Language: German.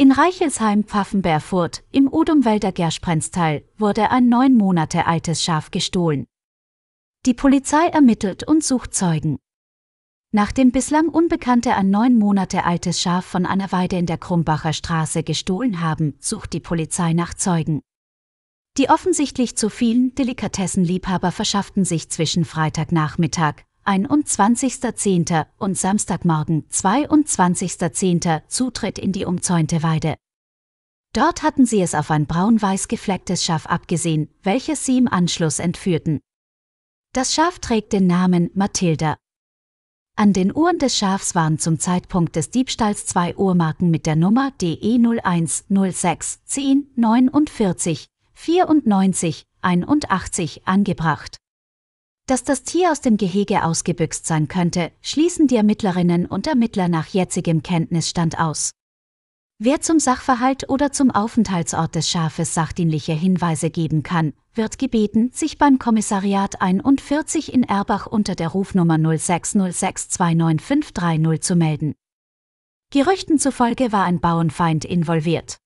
In Reichelsheim-Pfaffenberfurt im Odomwälder Gersprenztal wurde ein neun Monate altes Schaf gestohlen. Die Polizei ermittelt und sucht Zeugen. Nachdem bislang Unbekannte ein neun Monate altes Schaf von einer Weide in der Krumbacher Straße gestohlen haben, sucht die Polizei nach Zeugen. Die offensichtlich zu vielen Delikatessenliebhaber verschafften sich zwischen Freitagnachmittag 21.10. und Samstagmorgen 22.10. Zutritt in die umzäunte Weide. Dort hatten sie es auf ein braun-weiß geflecktes Schaf abgesehen, welches sie im Anschluss entführten. Das Schaf trägt den Namen Mathilda. An den Uhren des Schafs waren zum Zeitpunkt des Diebstahls zwei Uhrmarken mit der Nummer DE 01 10 49 94 81 angebracht. Dass das Tier aus dem Gehege ausgebüxt sein könnte, schließen die Ermittlerinnen und Ermittler nach jetzigem Kenntnisstand aus. Wer zum Sachverhalt oder zum Aufenthaltsort des Schafes sachdienliche Hinweise geben kann, wird gebeten, sich beim Kommissariat 41 in Erbach unter der Rufnummer 0606295330 zu melden. Gerüchten zufolge war ein Bauernfeind involviert.